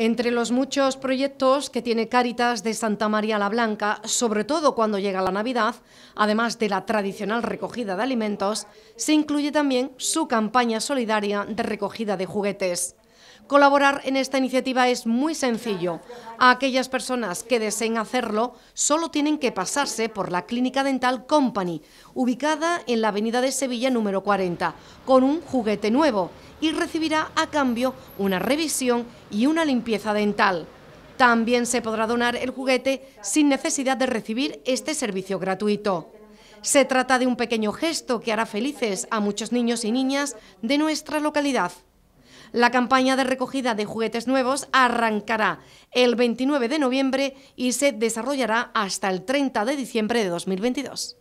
Entre los muchos proyectos que tiene Cáritas de Santa María la Blanca, sobre todo cuando llega la Navidad, además de la tradicional recogida de alimentos, se incluye también su campaña solidaria de recogida de juguetes. Colaborar en esta iniciativa es muy sencillo. A aquellas personas que deseen hacerlo, solo tienen que pasarse por la Clínica Dental Company, ubicada en la avenida de Sevilla número 40, con un juguete nuevo y recibirá a cambio una revisión y una limpieza dental. También se podrá donar el juguete sin necesidad de recibir este servicio gratuito. Se trata de un pequeño gesto que hará felices a muchos niños y niñas de nuestra localidad. La campaña de recogida de juguetes nuevos arrancará el 29 de noviembre y se desarrollará hasta el 30 de diciembre de 2022.